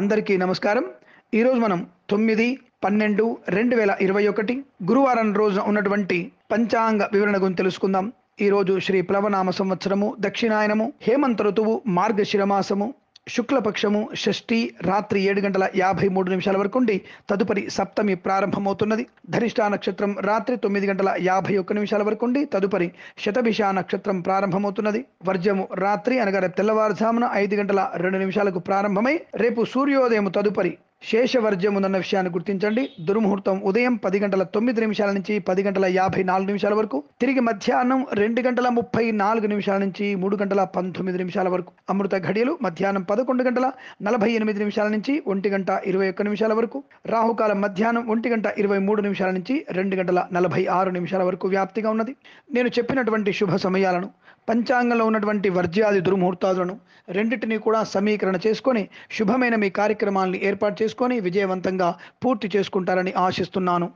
అందరికీ నమస్కారం ఈరోజు మనం తొమ్మిది పన్నెండు రెండు వేల ఇరవై ఒకటి గురువారం రోజున ఉన్నటువంటి పంచాంగ వివరణ గురించి తెలుసుకుందాం ఈరోజు శ్రీ ప్లవనామ సంవత్సరము దక్షిణాయనము హేమంత ఋతువు మార్గశిరమాసము శుక్లపక్షము షష్ఠి రాత్రి ఏడు గంటల యాభై మూడు నిమిషాల వరకు ఉండి తదుపరి సప్తమి ప్రారంభమవుతున్నది ధనిష్టా నక్షత్రం రాత్రి తొమ్మిది గంటల యాభై ఒక్క నిమిషాల వరకు ఉండి తదుపరి శతభిష నక్షత్రం ప్రారంభమవుతున్నది వర్జము రాత్రి అనగా తెల్లవారుజామున ఐదు గంటల రెండు నిమిషాలకు ప్రారంభమై రేపు సూర్యోదయం తదుపరి శేషవర్జ్యముందన్న విషయాన్ని గుర్తించండి దుర్ముహూర్తం ఉదయం పది గంటల తొమ్మిది నిమిషాల నుంచి పది గంటల యాభై నాలుగు నిమిషాల వరకు తిరిగి మధ్యాహ్నం రెండు గంటల ముప్పై నాలుగు నిమిషాల నుంచి మూడు గంటల పంతొమ్మిది నిమిషాల వరకు అమృత ఘడియలు మధ్యాహ్నం పదకొండు గంటల నలభై ఎనిమిది నిమిషాల నుంచి ఒంటి గంట ఇరవై ఒక్క నిమిషాల వరకు రాహుకాలం మధ్యాహ్నం ఒంటి గంట ఇరవై మూడు నిమిషాల నుంచి రెండు గంటల నలభై ఆరు నిమిషాల వరకు వ్యాప్తిగా ఉన్నది నేను చెప్పినటువంటి శుభ సమయాలను పంచాంగంలో ఉన్నటువంటి వర్జ్యాది దుర్ముహూర్తాలను రెండింటినీ కూడా సమీకరణ చేసుకొని శుభమైన మీ కార్యక్రమాలను ఏర్పాటు చేసుకుని చేసుకొని విజయవంతంగా పూర్తి చేసుకుంటారని ఆశిస్తున్నాను